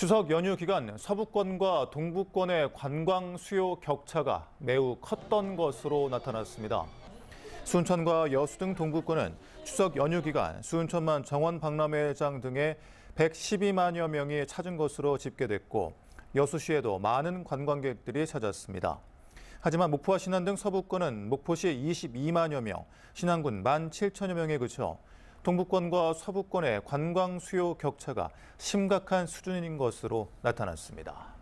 추석 연휴 기간 서부권과 동부권의 관광 수요 격차가 매우 컸던 것으로 나타났습니다. 순천과 여수 등 동부권은 추석 연휴 기간 순천만 정원 박람회장 등의 112만여 명이 찾은 것으로 집계됐고 여수시에도 많은 관광객들이 찾았습니다. 하지만 목포와 신안 등 서부권은 목포시 22만여 명, 신안군 1만 7천여 명에 그쳐 동북권과 서북권의 관광 수요 격차가 심각한 수준인 것으로 나타났습니다.